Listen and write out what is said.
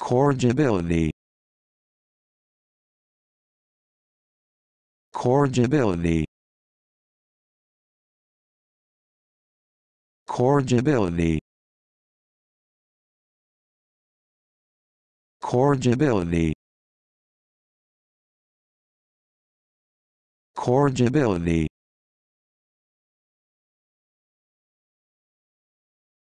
Corrigibility Corrigibility Corrigibility Corrigibility Corrigibility